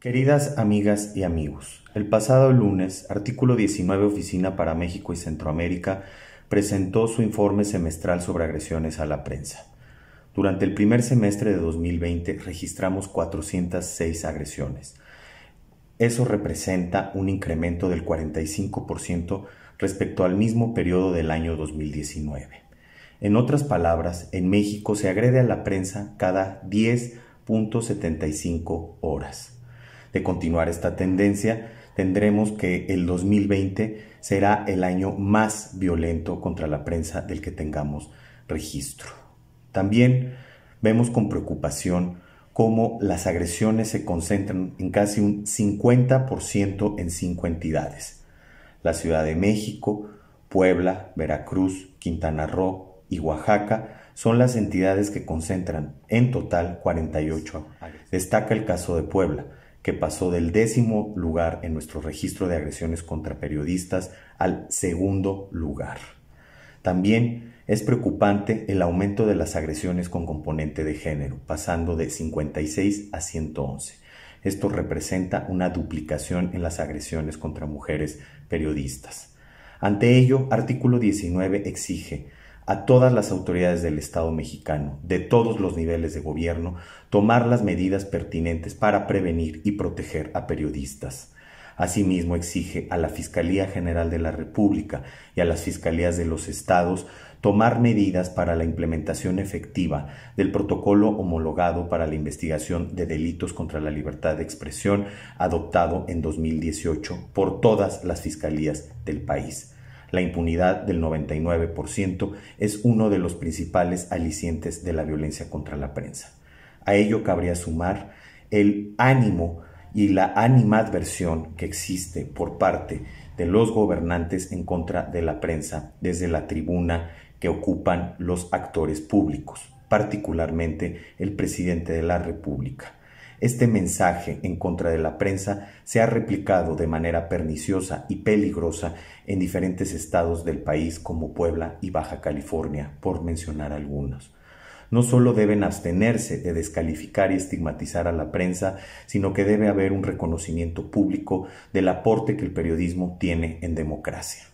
Queridas amigas y amigos, el pasado lunes, artículo 19 Oficina para México y Centroamérica presentó su informe semestral sobre agresiones a la prensa. Durante el primer semestre de 2020 registramos 406 agresiones. Eso representa un incremento del 45% respecto al mismo periodo del año 2019. En otras palabras, en México se agrede a la prensa cada 10.75 horas de continuar esta tendencia, tendremos que el 2020 será el año más violento contra la prensa del que tengamos registro. También vemos con preocupación cómo las agresiones se concentran en casi un 50% en cinco entidades. La Ciudad de México, Puebla, Veracruz, Quintana Roo y Oaxaca son las entidades que concentran en total 48. Destaca el caso de Puebla, que pasó del décimo lugar en nuestro registro de agresiones contra periodistas al segundo lugar. También es preocupante el aumento de las agresiones con componente de género, pasando de 56 a 111. Esto representa una duplicación en las agresiones contra mujeres periodistas. Ante ello, artículo 19 exige a todas las autoridades del Estado mexicano, de todos los niveles de gobierno, tomar las medidas pertinentes para prevenir y proteger a periodistas. Asimismo, exige a la Fiscalía General de la República y a las Fiscalías de los Estados tomar medidas para la implementación efectiva del protocolo homologado para la investigación de delitos contra la libertad de expresión adoptado en 2018 por todas las fiscalías del país. La impunidad del 99% es uno de los principales alicientes de la violencia contra la prensa. A ello cabría sumar el ánimo y la animadversión que existe por parte de los gobernantes en contra de la prensa desde la tribuna que ocupan los actores públicos, particularmente el presidente de la República. Este mensaje en contra de la prensa se ha replicado de manera perniciosa y peligrosa en diferentes estados del país como Puebla y Baja California, por mencionar algunos no solo deben abstenerse de descalificar y estigmatizar a la prensa, sino que debe haber un reconocimiento público del aporte que el periodismo tiene en democracia.